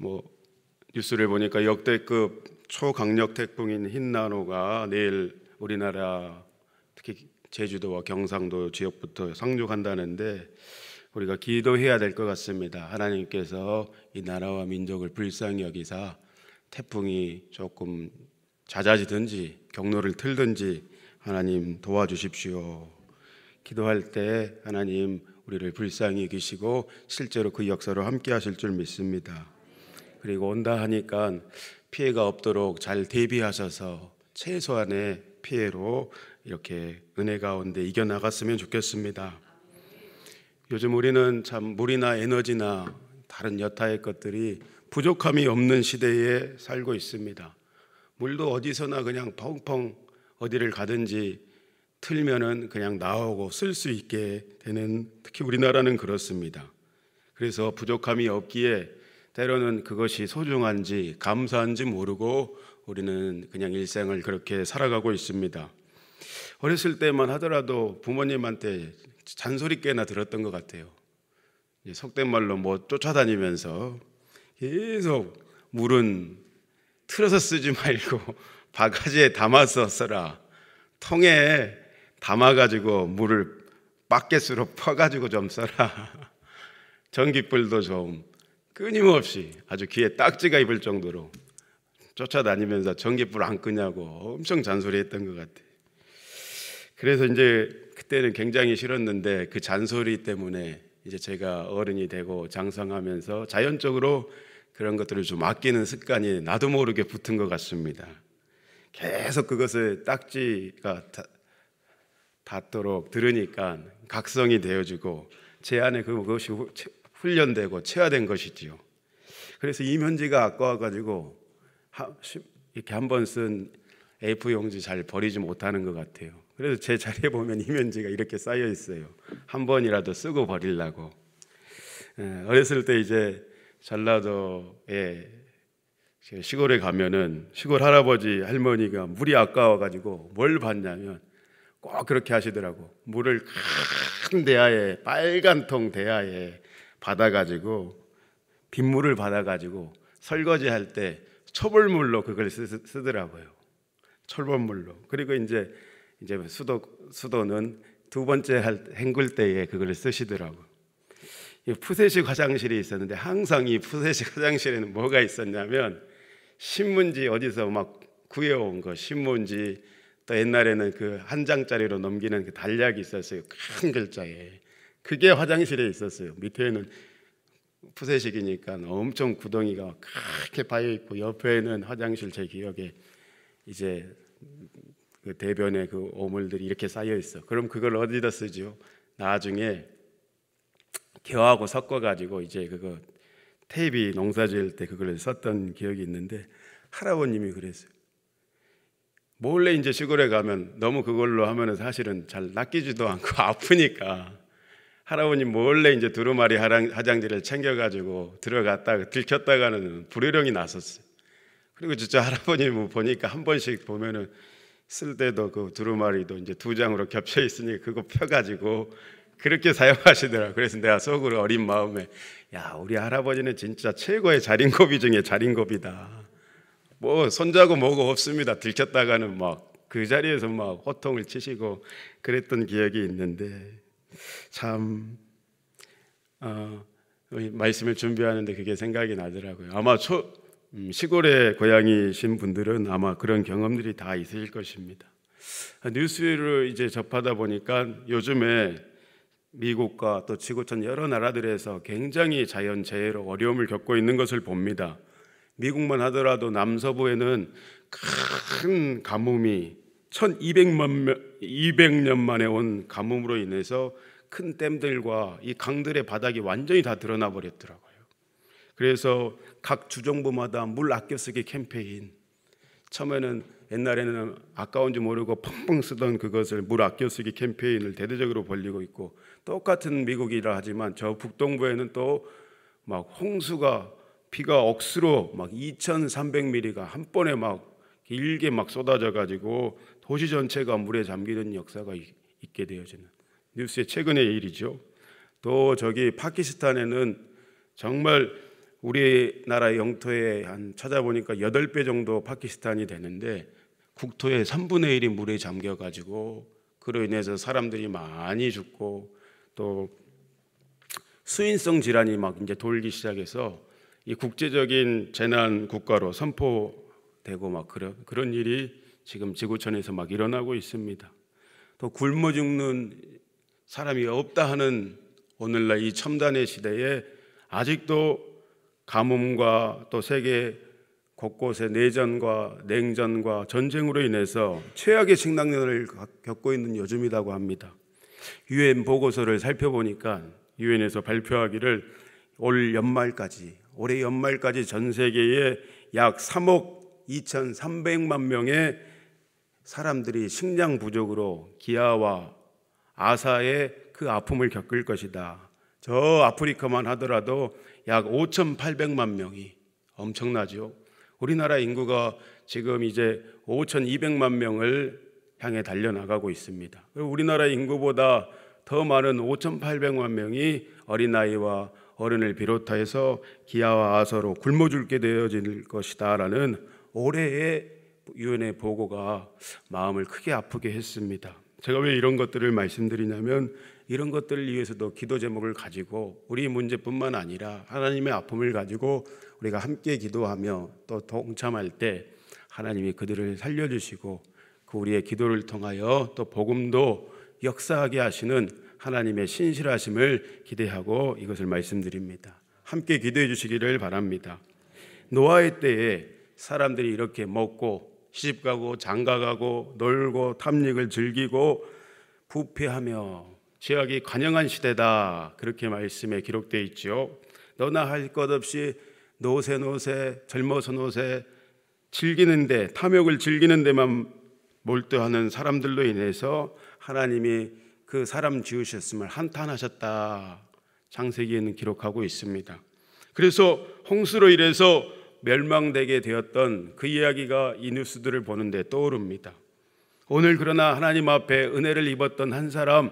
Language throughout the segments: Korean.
뭐 뉴스를 보니까 역대급 초강력 태풍인 흰나노가 내일 우리나라 특히 제주도와 경상도 지역부터 상륙한다는데 우리가 기도해야 될 것 같습니다. 하나님께서 이 나라와 민족을 불쌍히 여기사 태풍이 조금 잦아지든지 경로를 틀든지 하나님 도와주십시오. 기도할 때 하나님 우리를 불쌍히 여기시고 실제로 그 역사로 함께 하실 줄 믿습니다. 그리고 온다 하니까 피해가 없도록 잘 대비하셔서 최소한의 피해로 이렇게 은혜 가운데 이겨나갔으면 좋겠습니다. 요즘 우리는 참 물이나 에너지나 다른 여타의 것들이 부족함이 없는 시대에 살고 있습니다. 물도 어디서나 그냥 펑펑 어디를 가든지 틀면은 그냥 나오고 쓸 수 있게 되는 특히 우리나라는 그렇습니다. 그래서 부족함이 없기에 때로는 그것이 소중한지 감사한지 모르고 우리는 그냥 일생을 그렇게 살아가고 있습니다. 어렸을 때만 하더라도 부모님한테 잔소리 꽤나 들었던 것 같아요. 속된 말로 뭐 쫓아다니면서 계속 물은 틀어서 쓰지 말고 바가지에 담아서 써라. 통에 담아가지고 물을 빡개수로 퍼가지고 좀 써라. 전기불도 좀 끊임없이 아주 귀에 딱지가 입을 정도로 쫓아다니면서 전기불 안 끄냐고 엄청 잔소리했던 것 같아요. 그래서 이제 그때는 굉장히 싫었는데 그 잔소리 때문에 이제 제가 어른이 되고 장성하면서 자연적으로 그런 것들을 좀 아끼는 습관이 나도 모르게 붙은 것 같습니다. 계속 그것을 딱지가 닿도록 들으니까 각성이 되어지고 제 안에 그것이 훈련되고 체화된 것이지요. 그래서 임현지가 아까워가지고 이렇게 한 번쓴 A4 용지 잘 버리지 못하는 것 같아요. 그래서 제 자리에 보면 임현지가 이렇게 쌓여 있어요. 한 번이라도 쓰고 버리려고. 예, 어렸을 때 이제 전라도에 시골에 가면은 시골 할아버지 할머니가 물이 아까워가지고 뭘 봤냐면 꼭 그렇게 하시더라고. 물을 큰 대야에 빨간 통 대야에 받아가지고 빗물을 받아가지고 설거지할 때 초벌물로 그걸 쓰, 더라고요 철벌물로. 그리고 이제 이제 수도 수도는 두 번째 할 헹굴 때에 그걸 쓰시더라고. 이 푸세식 화장실이 있었는데 항상 이 푸세식 화장실에는 뭐가 있었냐면 신문지 어디서 막 구해온 거 신문지 또 옛날에는 그 한 장짜리로 넘기는 그 단략이 있었어요. 큰 글자에. 그게 화장실에 있었어요. 밑에는 푸세식이니까 엄청 구덩이가 크게 파여 있고 옆에는 화장실 제 기억에 이제 그 대변에 그 오물들이 이렇게 쌓여 있어. 그럼 그걸 어디다 쓰죠? 나중에 개하고 섞어 가지고 이제 그거 테이프 농사 지을 때 그걸 썼던 기억이 있는데 할아버님이 그랬어요. 몰래 이제 시골에 가면 너무 그걸로 하면은 사실은 잘 낚이지도 않고 아프니까 할아버님 몰래 이제 두루마리 화장지를 챙겨가지고 들어갔다가 들켰다가는 불효령이 났었어요. 그리고 진짜 할아버님 보니까 한 번씩 보면은 쓸 때도 그 두루마리도 이제 두 장으로 겹쳐 있으니 그거 펴가지고 그렇게 사용하시더라. 그래서 내가 속으로 어린 마음에 야 우리 할아버지는 진짜 최고의 자린고비 중에 자린고비다. 뭐 손자고 뭐고 없습니다. 들켰다가는 막 그 자리에서 막 호통을 치시고 그랬던 기억이 있는데 참 어, 말씀을 준비하는데 그게 생각이 나더라고요. 아마 초, 음, 시골의 고향이신 분들은 아마 그런 경험들이 다 있으실 것입니다. 뉴스를 이제 접하다 보니까 요즘에 미국과 또 지구촌 여러 나라들에서 굉장히 자연재해로 어려움을 겪고 있는 것을 봅니다. 미국만 하더라도 남서부에는 큰 가뭄이 1200만 200년 만에 온 가뭄으로 인해서 큰 댐들과 이 강들의 바닥이 완전히 다 드러나 버렸더라고요. 그래서 각 주정부마다 물 아껴 쓰기 캠페인 처음에는 옛날에는 아까운지 모르고 펑펑 쓰던 그것을 물 아껴 쓰기 캠페인을 대대적으로 벌리고 있고 똑같은 미국이라 하지만 저 북동부에는 또 막 홍수가 비가 억수로 막 2,300mm가 한 번에 막 길게 막 쏟아져 가지고 도시 전체가 물에 잠기는 역사가 있게 되어지는 뉴스의 최근의 일이죠. 또 저기 파키스탄에는 정말 우리나라 영토에 한 찾아보니까 8배 정도 파키스탄이 되는데 국토의 3분의 1이 물에 잠겨 가지고 그로 인해서 사람들이 많이 죽고 또 수인성 질환이 막 이제 돌기 시작해서 이 국제적인 재난 국가로 선포되고 막 그런 그런 일이 지금 지구촌에서 막 일어나고 있습니다. 또 굶어 죽는 사람이 없다 하는 오늘날 이 첨단의 시대에 아직도 가뭄과 또 세계 곳곳에 내전과 냉전과 전쟁으로 인해서 최악의 식량난을 겪고 있는 요즘이라고 합니다. 유엔 보고서를 살펴보니까 유엔에서 발표하기를 올 연말까지 올해 연말까지 전 세계에 약 3억 2,300만 명의 사람들이 식량 부족으로 기아와 아사의 그 아픔을 겪을 것이다. 저 아프리카만 하더라도 약 5,800만 명이 엄청나죠. 우리나라 인구가 지금 이제 5,200만 명을 향해 달려나가고 있습니다. 우리나라 인구보다 더 많은 5,800만 명이 어린아이와 어른을 비롯하서 기아와 아서로 굶어 죽게 되어질 것이다라는 올해의 유엔의 보고가 마음을 크게 아프게 했습니다. 제가 왜 이런 것들을 말씀드리냐면 이런 것들을 위해서도 기도 제목을 가지고 우리 문제뿐만 아니라 하나님의 아픔을 가지고 우리가 함께 기도하며 또 동참할 때 하나님이 그들을 살려주시고 그 우리의 기도를 통하여 또 복음도 역사하게 하시는 하나님의 신실하심을 기대하고 이것을 말씀드립니다. 함께 기도해 주시기를 바랍니다. 노아의 때에 사람들이 이렇게 먹고 시집가고 장가가고 놀고 탐닉을 즐기고 부패하며 죄악이 관영한 시대다 그렇게 말씀에 기록되어 있지요. 너나 할 것 없이 노세 노세 젊어서 노세 즐기는데 탐욕을 즐기는 데만 몰두하는 사람들로 인해서 하나님이 그 사람 지으셨음을 한탄하셨다. 장세기에는 기록하고 있습니다. 그래서 홍수로 인해서 멸망되게 되었던 그 이야기가 이 뉴스들을 보는데 떠오릅니다. 오늘 그러나 하나님 앞에 은혜를 입었던 한 사람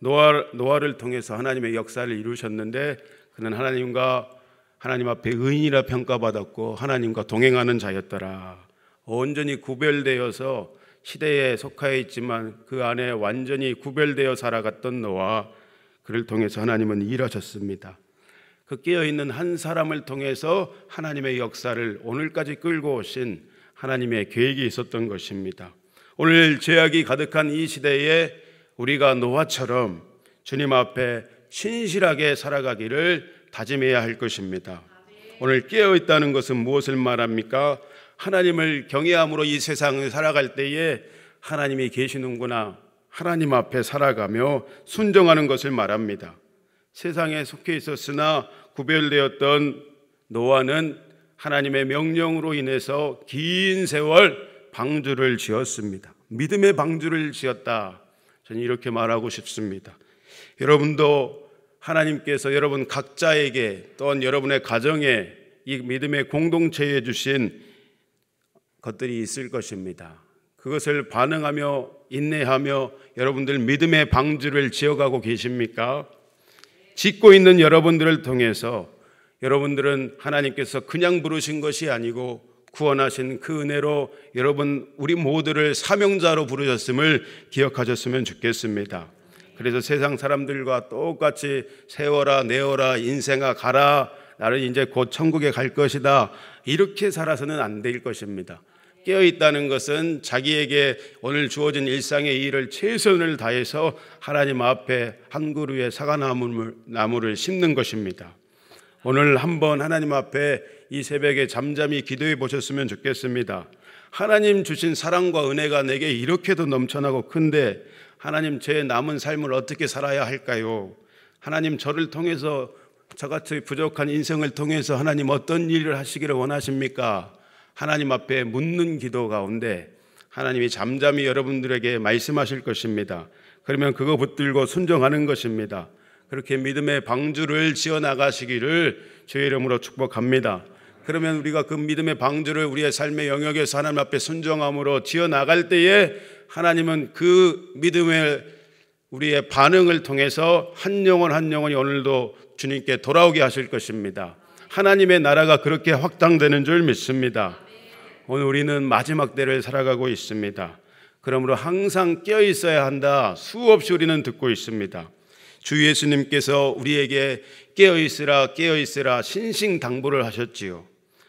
노아, 노아를 통해서 하나님의 역사를 이루셨는데 그는 하나님과 하나님 앞에 의인이라 평가받았고 하나님과 동행하는 자였더라. 온전히 구별되어서 시대에 속하여 있지만 그 안에 완전히 구별되어 살아갔던 노아 그를 통해서 하나님은 일하셨습니다. 그 깨어 있는 한 사람을 통해서 하나님의 역사를 오늘까지 끌고 오신 하나님의 계획이 있었던 것입니다. 오늘 죄악이 가득한 이 시대에 우리가 노아처럼 주님 앞에 신실하게 살아가기를 다짐해야 할 것입니다. 오늘 깨어 있다는 것은 무엇을 말합니까? 하나님을 경외함으로 이 세상을 살아갈 때에 하나님이 계시는구나. 하나님 앞에 살아가며 순종하는 것을 말합니다. 세상에 속해 있었으나 구별되었던 노아는 하나님의 명령으로 인해서 긴 세월 방주를 지었습니다. 믿음의 방주를 지었다. 저는 이렇게 말하고 싶습니다. 여러분도 하나님께서 여러분 각자에게 또한 여러분의 가정에 이 믿음의 공동체에 주신 것들이 있을 것입니다. 그것을 반응하며 인내하며 여러분들 믿음의 방주를 지어가고 계십니까? 짓고 있는 여러분들을 통해서 여러분들은 하나님께서 그냥 부르신 것이 아니고 구원하신 그 은혜로 여러분 우리 모두를 사명자로 부르셨음을 기억하셨으면 좋겠습니다. 그래서 세상 사람들과 똑같이 세워라, 내어라, 인생아 가라, 나는 이제 곧 천국에 갈 것이다. 이렇게 살아서는 안 될 것입니다. 깨어 있다는 것은 자기에게 오늘 주어진 일상의 일을 최선을 다해서 하나님 앞에 한 그루의 사과나무를 나무를 심는 것입니다. 오늘 한번 하나님 앞에 이 새벽에 잠잠히 기도해 보셨으면 좋겠습니다. 하나님 주신 사랑과 은혜가 내게 이렇게도 넘쳐나고 큰데 하나님 제 남은 삶을 어떻게 살아야 할까요? 하나님 저를 통해서 저같이 부족한 인생을 통해서 하나님 어떤 일을 하시기를 원하십니까? 하나님 앞에 묻는 기도 가운데 하나님이 잠잠히 여러분들에게 말씀하실 것입니다. 그러면 그거 붙들고 순종하는 것입니다. 그렇게 믿음의 방주를 지어 나가시기를 주의 이름으로 축복합니다. 그러면 우리가 그 믿음의 방주를 우리의 삶의 영역에서 하나님 앞에 순종함으로 지어 나갈 때에 하나님은 그 믿음의 우리의 반응을 통해서 한 영혼 한 영혼이 오늘도 주님께 돌아오게 하실 것입니다. 하나님의 나라가 그렇게 확장되는 줄 믿습니다. 오늘 우리는 마지막 때를 살아가고 있습니다. 그러므로 항상 깨어 있어야 한다. 수없이 우리는 듣고 있습니다. 주 예수님께서 우리에게 깨어 있으라 깨어 있으라 신신 당부를 하셨지요.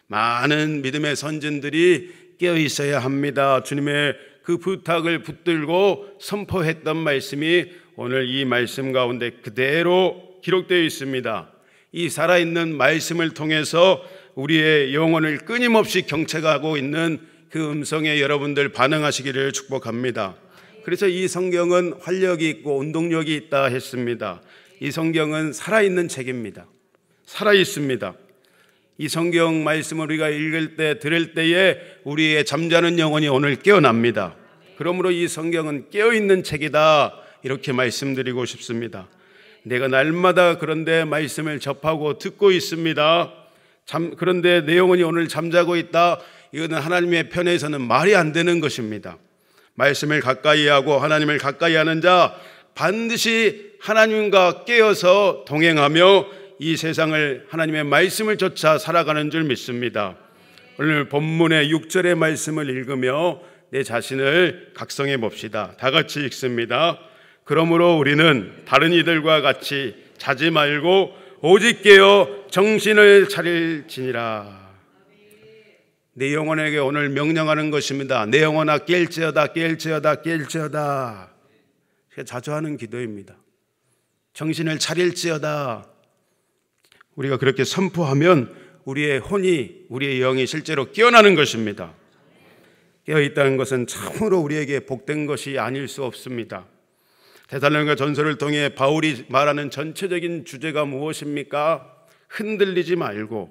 많은 믿음의 선진들이 깨어 있어야 합니다. 주님의 그 부탁을 붙들고 선포했던 말씀이 오늘 이 말씀 가운데 그대로 기록되어 있습니다. 이 살아있는 말씀을 통해서 우리의 영혼을 끊임없이 경책하고 있는 그 음성에 여러분들 반응하시기를 축복합니다. 그래서 이 성경은 활력이 있고 운동력이 있다 했습니다. 이 성경은 살아있는 책입니다. 살아있습니다. 이 성경 말씀을 우리가 읽을 때, 들을 때에 우리의 잠자는 영혼이 오늘 깨어납니다. 그러므로 이 성경은 깨어있는 책이다. 이렇게 말씀드리고 싶습니다. 내가 날마다 그런데 말씀을 접하고 듣고 있습니다. 잠, 그런데 내용은 오늘 잠자고 있다. 이거는 하나님의 편에서는 말이 안 되는 것입니다. 말씀을 가까이 하고 하나님을 가까이 하는 자 반드시 하나님과 깨어서 동행하며 이 세상을 하나님의 말씀을 쫓아 살아가는 줄 믿습니다. 오늘 본문의 6절의 말씀을 읽으며 내 자신을 각성해 봅시다. 다 같이 읽습니다. 그러므로 우리는 다른 이들과 같이 자지 말고 오직 깨어 정신을 차릴지니라. 내 영혼에게 오늘 명령하는 것입니다. 내 영혼아 깰지어다 깰지어다 깰지어다. 자주 하는 기도입니다. 정신을 차릴지어다. 우리가 그렇게 선포하면 우리의 혼이 우리의 영이 실제로 깨어나는 것입니다. 깨어 있다는 것은 참으로 우리에게 복된 것이 아닐 수 없습니다. 대살로니가 전설을 통해 바울이 말하는 전체적인 주제가 무엇입니까? 흔들리지 말고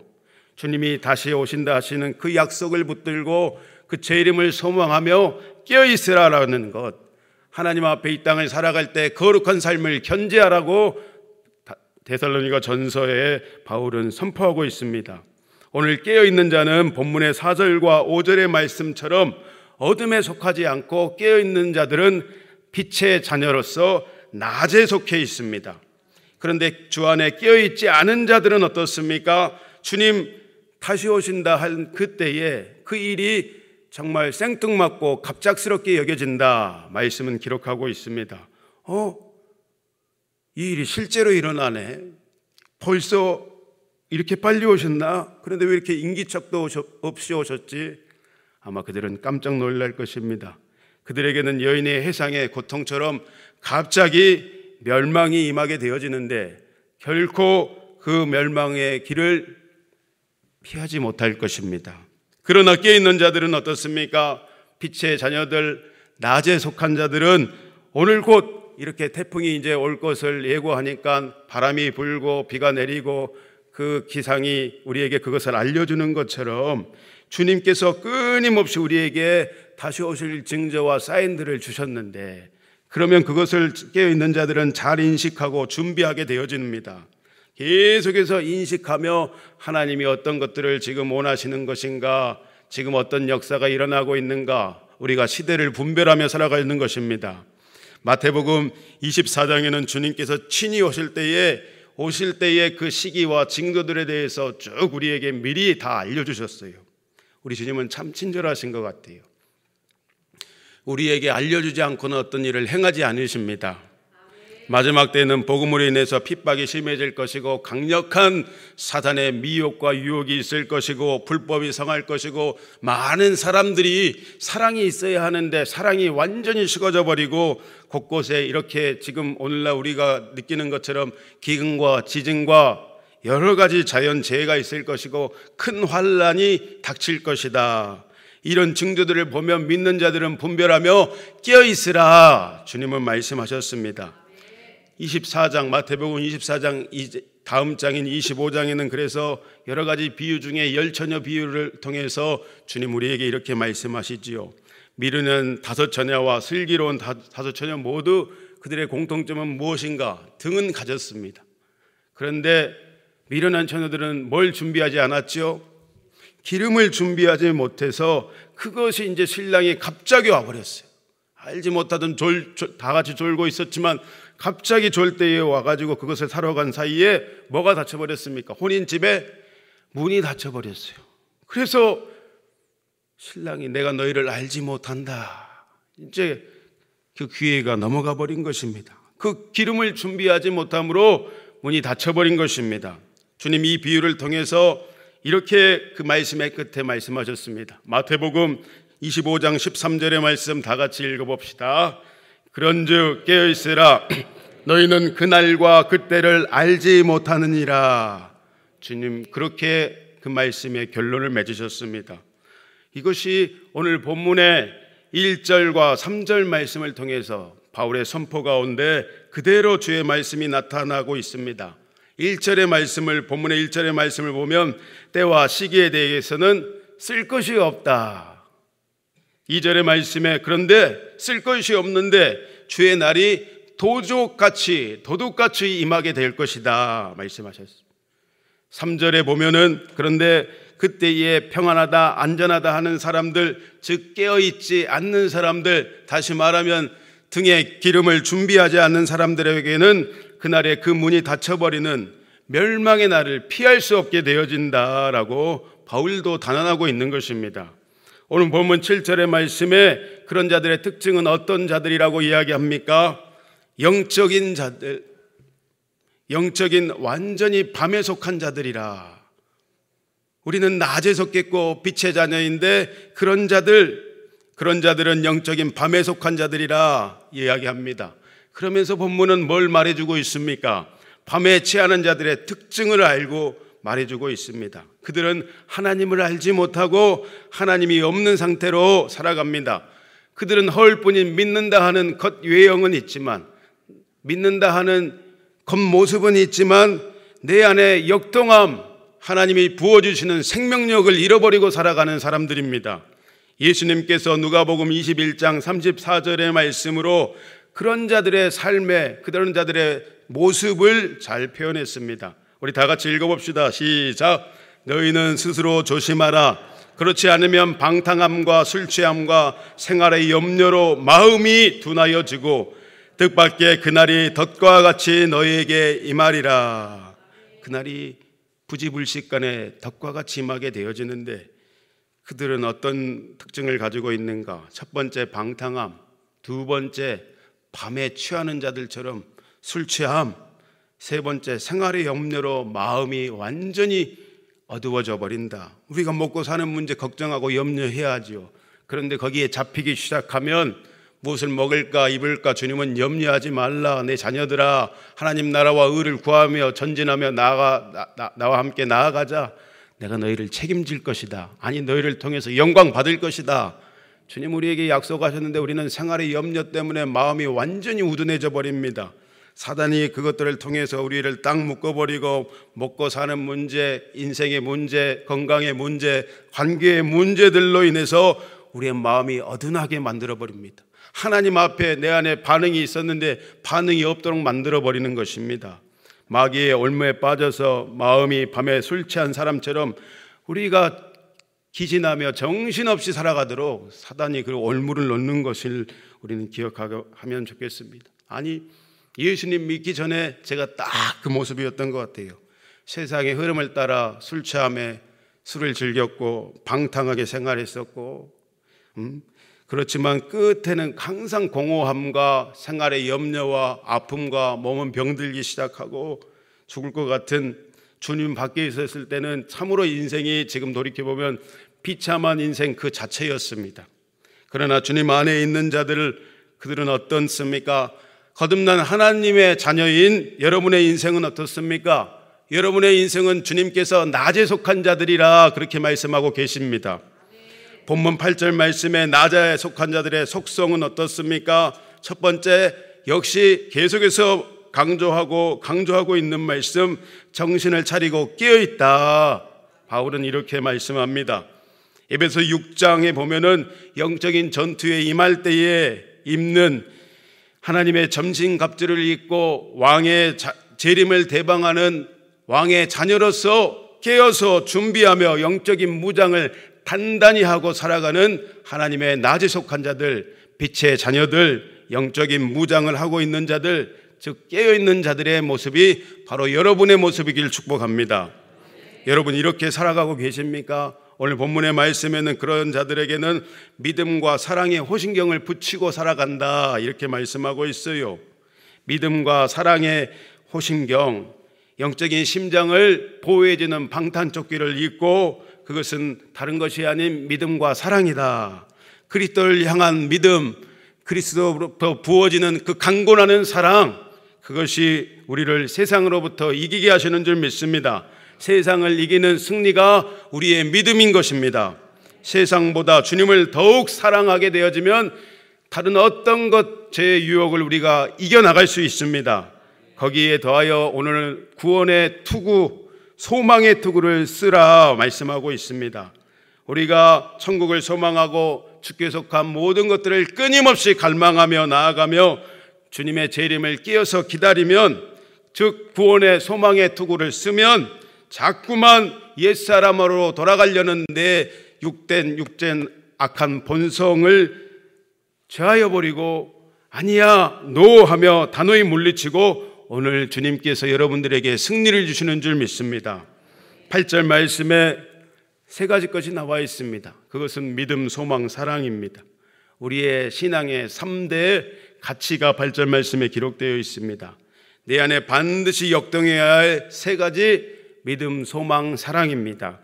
주님이 다시 오신다 하시는 그 약속을 붙들고 그 재림을 소망하며 깨어 있으라라는 것. 하나님 앞에 이 땅을 살아갈 때 거룩한 삶을 견제하라고 대살로니가 전서에 바울은 선포하고 있습니다. 오늘 깨어 있는 자는 본문의 4절과 5절의 말씀처럼 어둠에 속하지 않고 깨어 있는 자들은 빛의 자녀로서 낮에 속해 있습니다. 그런데 주 안에 깨어있지 않은 자들은 어떻습니까? 주님 다시 오신다 한 그때에 그 일이 정말 생뚱맞고 갑작스럽게 여겨진다 말씀은 기록하고 있습니다. 어? 이 일이 실제로 일어나네. 벌써 이렇게 빨리 오셨나? 그런데 왜 이렇게 인기척도 없이 오셨지? 아마 그들은 깜짝 놀랄 것입니다. 그들에게는 여인의 해상의 고통처럼 갑자기 멸망이 임하게 되어지는데 결코 그 멸망의 길을 피하지 못할 것입니다. 그러나 깨 있는 자들은 어떻습니까? 빛의 자녀들, 낮에 속한 자들은 오늘 곧 이렇게 태풍이 이제 올 것을 예고하니까 바람이 불고 비가 내리고 그 기상이 우리에게 그것을 알려주는 것처럼 주님께서 끊임없이 우리에게 다시 오실 증조와 사인들을 주셨는데 그러면 그것을 깨어있는 자들은 잘 인식하고 준비하게 되어집니다. 계속해서 인식하며 하나님이 어떤 것들을 지금 원하시는 것인가, 지금 어떤 역사가 일어나고 있는가, 우리가 시대를 분별하며 살아가 는 것입니다. 마태복음 24장에는 주님께서 친히 오실 때에 오실 때의 그 시기와 징조들에 대해서 쭉 우리에게 미리 다 알려주셨어요. 우리 주님은 참 친절하신 것 같아요. 우리에게 알려주지 않고는 어떤 일을 행하지 않으십니다. 마지막 때에는 복음으로 인해서 핍박이 심해질 것이고 강력한 사단의 미혹과 유혹이 있을 것이고 불법이 성할 것이고 많은 사람들이 사랑이 있어야 하는데 사랑이 완전히 식어져 버리고 곳곳에 이렇게 지금 오늘날 우리가 느끼는 것처럼 기근과 지진과 여러 가지 자연 재해가 있을 것이고 큰 환란이 닥칠 것이다. 이런 징조들을 보면 믿는 자들은 분별하며 깨어 있으라 주님은 말씀하셨습니다. 24장 마태복음 24장 다음 장인 25장에는 그래서 여러 가지 비유 중에 열처녀 비유를 통해서 주님 우리에게 이렇게 말씀하시지요. 미르는 다섯 처녀와 슬기로운 다섯 처녀 모두 그들의 공통점은 무엇인가? 등은 가졌습니다. 그런데 미련한 처녀들은 뭘 준비하지 않았지요? 기름을 준비하지 못해서 그것이 이제 신랑이 갑자기 와버렸어요. 알지 못하던 졸, 졸, 다 같이 졸고 있었지만 갑자기 졸대에 와가지고 그것을 사러 간 사이에 뭐가 닫혀버렸습니까? 혼인집에 문이 닫혀버렸어요. 그래서 신랑이 내가 너희를 알지 못한다. 이제 그 기회가 넘어가 버린 것입니다. 그 기름을 준비하지 못함으로 문이 닫혀버린 것입니다. 주님 이 비유를 통해서 이렇게 그 말씀의 끝에 말씀하셨습니다. 마태복음 25장 13절의 말씀 다 같이 읽어봅시다. 그런즉 깨어 있으라 너희는 그날과 그때를 알지 못하느니라 주님 그렇게 그 말씀의 결론을 맺으셨습니다. 이것이 오늘 본문의 1절과 3절 말씀을 통해서 바울의 선포 가운데 그대로 주의 말씀이 나타나고 있습니다. 1절의 말씀을 본문의 1절의 말씀을 보면 때와 시기에 대해서는 쓸 것이 없다. 2절의 말씀에 그런데 쓸 것이 없는데 주의 날이 도적같이 도둑같이 임하게 될 것이다 말씀하셨습니다. 3절에 보면은 그런데 그때에 평안하다 안전하다 하는 사람들 즉 깨어 있지 않는 사람들 다시 말하면 등에 기름을 준비하지 않는 사람들에게는 그날에 그 문이 닫혀버리는 멸망의 날을 피할 수 없게 되어진다라고 바울도 단언하고 있는 것입니다. 오늘 본문 7절의 말씀에 그런 자들의 특징은 어떤 자들이라고 이야기합니까? 영적인 자들, 영적인 완전히 밤에 속한 자들이라. 우리는 낮에 속겠고 빛의 자녀인데 그런 자들, 그런 자들은 영적인 밤에 속한 자들이라 이야기합니다. 그러면서 본문은 뭘 말해주고 있습니까? 밤에 취하는 자들의 특징을 알고 말해주고 있습니다. 그들은 하나님을 알지 못하고 하나님이 없는 상태로 살아갑니다. 그들은 헐뿐인 믿는다 하는 겉외형은 있지만 믿는다 하는 겉모습은 있지만 내 안에 역동함 하나님이 부어주시는 생명력을 잃어버리고 살아가는 사람들입니다. 예수님께서 누가복음 21장 34절의 말씀으로 그런 자들의 삶에 그런 자들의 모습을 잘 표현했습니다. 우리 다 같이 읽어봅시다. 시작. 너희는 스스로 조심하라. 그렇지 않으면 방탕함과 술 취함과 생활의 염려로 마음이 둔하여지고 뜻밖의 그날이 덫과 같이 너희에게 임하리라. 그날이 부지불식간에 덫과 같이 임하게 되어지는데 그들은 어떤 특징을 가지고 있는가? 첫 번째 방탕함, 두 번째 밤에 취하는 자들처럼 술 취함, 세 번째 생활의 염려로 마음이 완전히 어두워져 버린다. 우리가 먹고 사는 문제 걱정하고 염려해야지요. 그런데 거기에 잡히기 시작하면 무엇을 먹을까 입을까 주님은 염려하지 말라 내 자녀들아 하나님 나라와 의를 구하며 전진하며 나가 나, 나, 나와 함께 나아가자 내가 너희를 책임질 것이다 아니 너희를 통해서 영광 받을 것이다 주님 우리에게 약속하셨는데 우리는 생활의 염려 때문에 마음이 완전히 우둔해져 버립니다 사단이 그것들을 통해서 우리를 딱 묶어버리고 먹고 사는 문제, 인생의 문제, 건강의 문제, 관계의 문제들로 인해서 우리의 마음이 어둔하게 만들어버립니다. 하나님 앞에 내 안에 반응이 있었는데 반응이 없도록 만들어버리는 것입니다. 마귀의 올무에 빠져서 마음이 밤에 술 취한 사람처럼 우리가 기진하며 정신없이 살아가도록 사단이 그 올무를 놓는 것을 우리는 기억하면 좋겠습니다. 아니, 예수님 믿기 전에 제가 딱 그 모습이었던 것 같아요. 세상의 흐름을 따라 술 취함에 술을 즐겼고 방탕하게 생활했었고, 음? 그렇지만 끝에는 항상 공허함과 생활의 염려와 아픔과 몸은 병들기 시작하고 죽을 것 같은 주님 밖에 있었을 때는 참으로 인생이 지금 돌이켜보면 비참한 인생 그 자체였습니다. 그러나 주님 안에 있는 자들을 그들은 어떻습니까? 거듭난 하나님의 자녀인 여러분의 인생은 어떻습니까? 여러분의 인생은 주님께서 낮에 속한 자들이라 그렇게 말씀하고 계십니다. 본문 8절 말씀에 낮에 속한 자들의 속성은 어떻습니까? 첫 번째, 역시 계속해서 강조하고 강조하고 있는 말씀 정신을 차리고 깨어 있다. 바울은 이렇게 말씀합니다. 에베소 6장에 보면은 영적인 전투에 임할 때에 입는 하나님의 점심갑질을 입고 왕의 재림을 대방하는 왕의 자녀로서 깨어서 준비하며 영적인 무장을 단단히 하고 살아가는 하나님의 낮에 속한 자들, 빛의 자녀들, 영적인 무장을 하고 있는 자들, 즉 깨어있는 자들의 모습이 바로 여러분의 모습이길 축복합니다. 여러분 이렇게 살아가고 계십니까? 오늘 본문의 말씀에는 그런 자들에게는 믿음과 사랑의 호신경을 붙이고 살아간다 이렇게 말씀하고 있어요. 믿음과 사랑의 호신경, 영적인 심장을 보호해주는 방탄조끼를 입고 그것은 다른 것이 아닌 믿음과 사랑이다. 그리스도를 향한 믿음, 그리스도로부터 부어지는 그 강건하는 사랑, 그것이 우리를 세상으로부터 이기게 하시는 줄 믿습니다. 세상을 이기는 승리가 우리의 믿음인 것입니다. 세상보다 주님을 더욱 사랑하게 되어지면 다른 어떤 것, 죄 유혹을 우리가 이겨나갈 수 있습니다. 거기에 더하여 오늘 구원의 투구, 소망의 투구를 쓰라 말씀하고 있습니다. 우리가 천국을 소망하고 주께 속한 모든 것들을 끊임없이 갈망하며 나아가며 주님의 재림을 끼어서 기다리면 즉 구원의 소망의 투구를 쓰면 자꾸만 옛사람으로 돌아가려는 내 육된 육된 악한 본성을 죄하여 버리고 아니야 노하며 단호히 물리치고 오늘 주님께서 여러분들에게 승리를 주시는 줄 믿습니다. 8절 말씀에 세 가지 것이 나와 있습니다. 그것은 믿음, 소망, 사랑입니다. 우리의 신앙의 3대 가치가 8절 말씀에 기록되어 있습니다. 내 안에 반드시 역동해야 할 세 가지 믿음, 소망, 사랑입니다.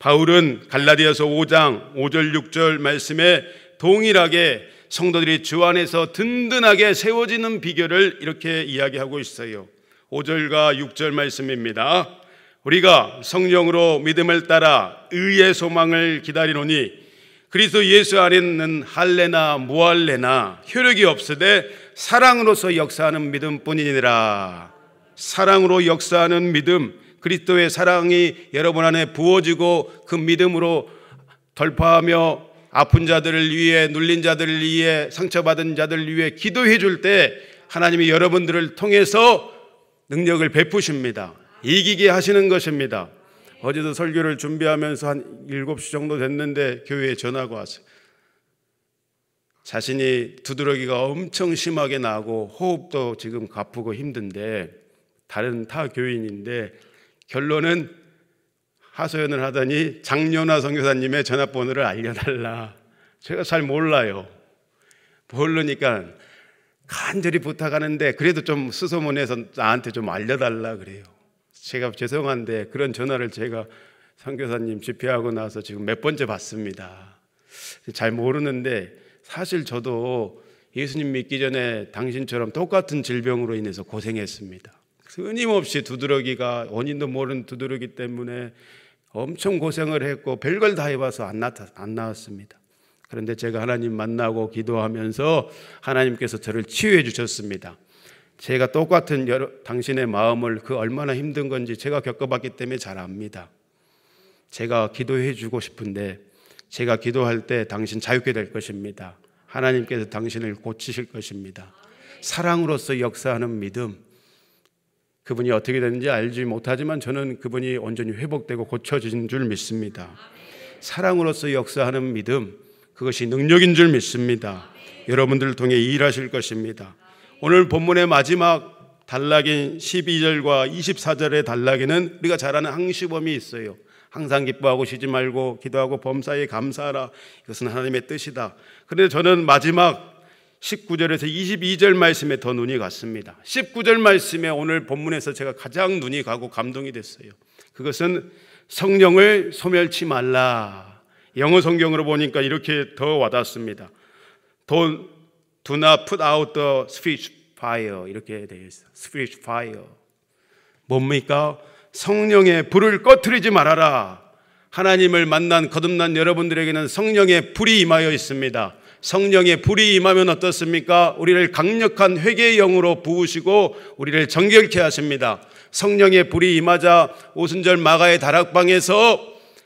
바울은 갈라디아서 5장 5절 6절 말씀에 동일하게 성도들이 주 안에서 든든하게 세워지는 비결을 이렇게 이야기하고 있어요. 5절과 6절 말씀입니다. 우리가 성령으로 믿음을 따라 의의 소망을 기다리노니 그리스도 예수 안에 는 할례나 무할례나 효력이 없으되 사랑으로서 역사하는 믿음뿐이니라. 사랑으로 역사하는 믿음 그리스도의 사랑이 여러분 안에 부어지고 그 믿음으로 돌파하며 아픈 자들을 위해 눌린 자들을 위해 상처받은 자들을 위해 기도해 줄 때 하나님이 여러분들을 통해서 능력을 베푸십니다. 이기게 하시는 것입니다. 어제도 설교를 준비하면서 한 7시 정도 됐는데 교회에 전화가 왔어요. 자신이 두드러기가 엄청 심하게 나고 호흡도 지금 가쁘고 힘든데 다른 타 교인인데 결론은 하소연을 하더니 장년화 선교사님의 전화번호를 알려달라. 제가 잘 몰라요. 모르니까 간절히 부탁하는데 그래도 좀 수소문해서 나한테 좀 알려달라 그래요. 제가 죄송한데 그런 전화를 제가 선교사님 집회하고 나서 지금 몇 번째 받습니다. 잘 모르는데 사실 저도 예수님 믿기 전에 당신처럼 똑같은 질병으로 인해서 고생했습니다. 끊임없이 두드러기가 원인도 모르는 두드러기 때문에 엄청 고생을 했고 별걸 다 해봐서 안, 나타, 안 나왔습니다. 그런데 제가 하나님 만나고 기도하면서 하나님께서 저를 치유해 주셨습니다. 제가 똑같은 여러, 당신의 마음을 그 얼마나 힘든 건지 제가 겪어봤기 때문에 잘 압니다. 제가 기도해 주고 싶은데 제가 기도할 때 당신 자유케 될 것입니다. 하나님께서 당신을 고치실 것입니다. 사랑으로서 역사하는 믿음, 그분이 어떻게 되는지 알지 못하지만 저는 그분이 온전히 회복되고 고쳐진 줄 믿습니다. 사랑으로서 역사하는 믿음, 그것이 능력인 줄 믿습니다. 여러분들을 통해 일하실 것입니다. 오늘 본문의 마지막 단락인 12절과 24절의 단락에는 우리가 잘 아는 항시범이 있어요. 항상 기뻐하고 쉬지 말고 기도하고 범사에 감사하라. 이것은 하나님의 뜻이다. 그런데 저는 마지막 19절에서 22절 말씀에 더 눈이 갔습니다. 19절 말씀에 오늘 본문에서 제가 가장 눈이 가고 감동이 됐어요. 그것은 성령을 소멸치 말라. 영어 성경으로 보니까 이렇게 더 와닿습니다. Don't, do not put out the speech fire. 이렇게 되어 있어 speech fire. 뭡니까? 성령의 불을 꺼트리지 말아라. 하나님을 만난 거듭난 여러분들에게는 성령의 불이 임하여 있습니다. 성령의 불이 임하면 어떻습니까? 우리를 강력한 회개의 영으로 부으시고 우리를 정결케 하십니다. 성령의 불이 임하자 오순절 마가의 다락방에서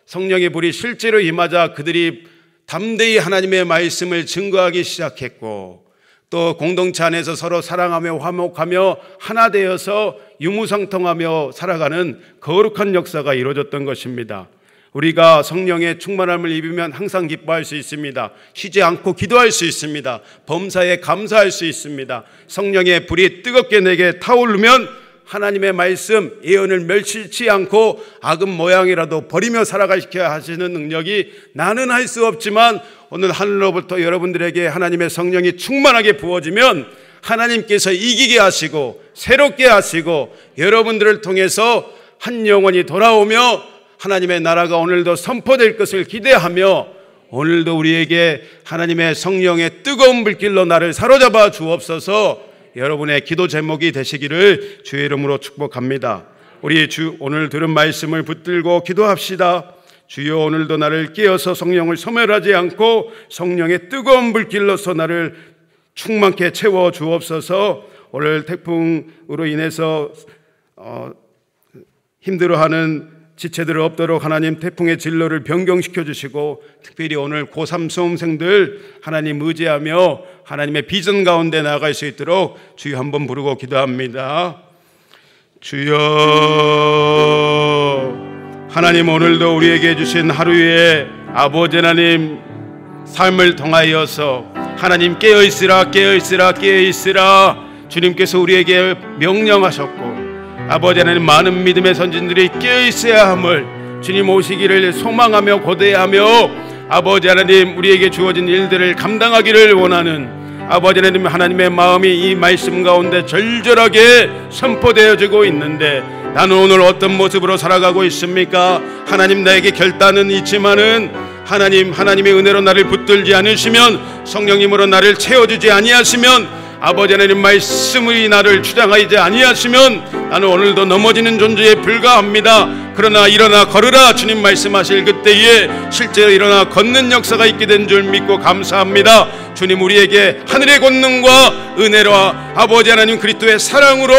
성령의 불이 실제로 임하자 그들이 담대히 하나님의 말씀을 증거하기 시작했고 또 공동체 안에서 서로 사랑하며 화목하며 하나 되어서 유무상통하며 살아가는 거룩한 역사가 이루어졌던 것입니다. 우리가 성령의 충만함을 입으면 항상 기뻐할 수 있습니다. 쉬지 않고 기도할 수 있습니다. 범사에 감사할 수 있습니다. 성령의 불이 뜨겁게 내게 타오르면 하나님의 말씀, 예언을 멸실치 않고 악은 모양이라도 버리며 살아가시켜야 하시는 능력이 나는 할 수 없지만 오늘 하늘로부터 여러분들에게 하나님의 성령이 충만하게 부어지면 하나님께서 이기게 하시고 새롭게 하시고 여러분들을 통해서 한 영혼이 돌아오며 하나님의 나라가 오늘도 선포될 것을 기대하며 오늘도 우리에게 하나님의 성령의 뜨거운 불길로 나를 사로잡아 주옵소서 여러분의 기도 제목이 되시기를 주의 이름으로 축복합니다. 우리 주 오늘 들은 말씀을 붙들고 기도합시다. 주여 오늘도 나를 깨어서 성령을 소멸하지 않고 성령의 뜨거운 불길로서 나를 충만케 채워 주옵소서. 오늘 태풍으로 인해서 어, 힘들어하는 지체들 없도록 하나님 태풍의 진로를 변경시켜 주시고 특별히 오늘 고3 수험생들 하나님 의지하며 하나님의 비전 가운데 나아갈 수 있도록 주여 한번 부르고 기도합니다. 주여 하나님 오늘도 우리에게 주신 하루의 아버지 하나님 삶을 통하여서 하나님 깨어 있으라 깨어 있으라 깨어 있으라 주님께서 우리에게 명령하셨고 아버지 하나님 많은 믿음의 선진들이 깨어 있어야 함을 주님 오시기를 소망하며 고대하며 아버지 하나님 우리에게 주어진 일들을 감당하기를 원하는 아버지 하나님 하나님의 마음이 이 말씀 가운데 절절하게 선포되어지고 있는데 나는 오늘 어떤 모습으로 살아가고 있습니까? 하나님 나에게 결단은 있지만은 하나님 하나님의 은혜로 나를 붙들지 않으시면 성령님으로 나를 채워주지 아니하시면 아버지 하나님 말씀의 나를 주장하지 아니하시면 나는 오늘도 넘어지는 존재에 불과합니다. 그러나 일어나 걸으라 주님 말씀하실 그때에 실제로 일어나 걷는 역사가 있게 된 줄 믿고 감사합니다. 주님 우리에게 하늘의 권능과 은혜와 아버지 하나님 그리스도의 사랑으로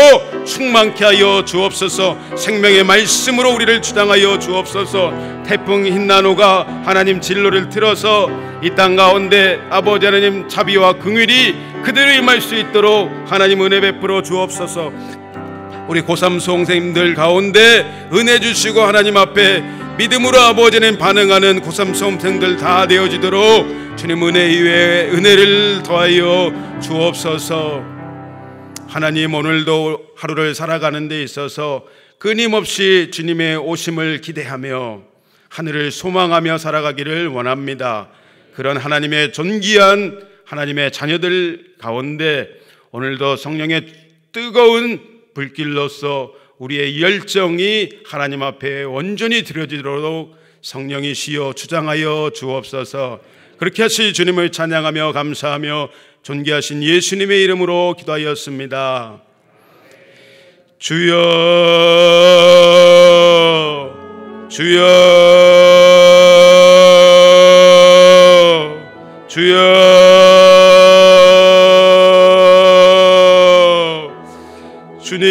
충만케 하여 주옵소서. 생명의 말씀으로 우리를 주장하여 주옵소서. 태풍 흰나노가 하나님 진로를 틀어서 이 땅 가운데 아버지 하나님 자비와 긍휼이 그들을 임할 수 있도록 하나님 은혜 베풀어 주옵소서. 우리 고3 수험생님들 가운데 은혜 주시고 하나님 앞에 믿음으로 아버지는 반응하는 고3 수험생들 다 되어지도록 주님 은혜 이외에 은혜를 더하여 주옵소서 하나님 오늘도 하루를 살아가는 데 있어서 끊임없이 주님의 오심을 기대하며 하늘을 소망하며 살아가기를 원합니다. 그런 하나님의 존귀한 하나님의 자녀들 가운데 오늘도 성령의 뜨거운 불길로서 우리의 열정이 하나님 앞에 온전히 드려지도록 성령이 시어 주장하여 주옵소서. 그렇게 하시 주님을 찬양하며 감사하며 존귀하신 예수님의 이름으로 기도하였습니다. 주여, 주여, 주여. 주님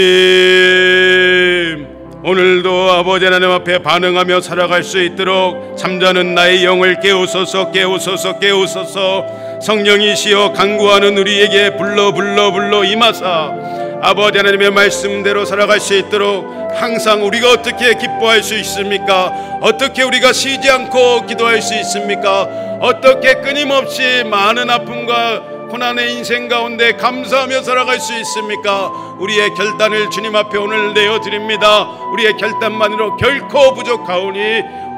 오늘도 아버지 하나님 앞에 반응하며 살아갈 수 있도록 잠자는 나의 영을 깨우소서 깨우소서 깨우소서 성령이시여 강구하는 우리에게 불러 불러 불러 임하사 아버지 하나님의 말씀대로 살아갈 수 있도록 항상 우리가 어떻게 기뻐할 수 있습니까? 어떻게 우리가 쉬지 않고 기도할 수 있습니까? 어떻게 끊임없이 많은 아픔과 고난의 인생 가운데 감사하며 살아갈 수 있습니까? 우리의 결단을 주님 앞에 오늘 내어드립니다. 우리의 결단만으로 결코 부족하오니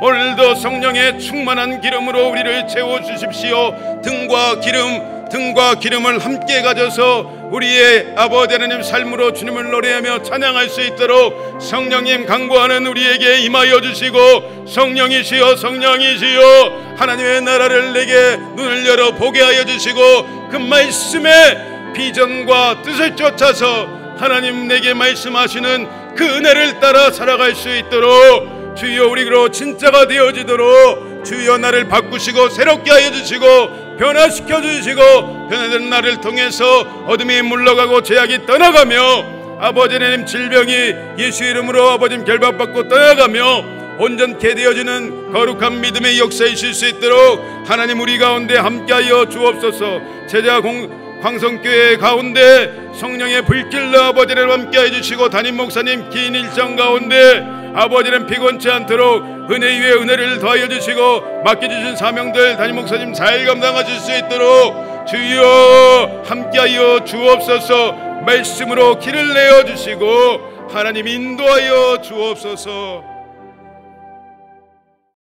오늘도 성령의 충만한 기름으로 우리를 채워주십시오. 등과 기름, 등과 기름을 함께 가져서 우리의 아버지 하나님 삶으로 주님을 노래하며 찬양할 수 있도록 성령님 강구하는 우리에게 임하여 주시고 성령이시여 성령이시여 하나님의 나라를 내게 눈을 열어 보게 하여 주시고 그 말씀의 비전과 뜻을 쫓아서 하나님 내게 말씀하시는 그 은혜를 따라 살아갈 수 있도록 주여 우리로 진짜가 되어지도록 주여 나를 바꾸시고 새롭게 하여 주시고 변화시켜 주시고 변화된 나를 통해서 어둠이 물러가고 죄악이 떠나가며 아버지 하나님 질병이 예수 이름으로 아버님 결박받고 떠나가며 온전케 되어지는 거룩한 믿음의 역사이실 수 있도록 하나님 우리 가운데 함께하여 주옵소서 제자 공 광성교회 가운데 성령의 불길로 아버지를 함께해 주시고 담임 목사님 긴 일정 가운데 아버지는 피곤치 않도록 은혜 위에 은혜를 더하여 주시고 맡겨주신 사명들 담임 목사님 잘 감당하실 수 있도록 주여 함께하여 주옵소서 말씀으로 길을 내어 주시고 하나님 인도하여 주옵소서.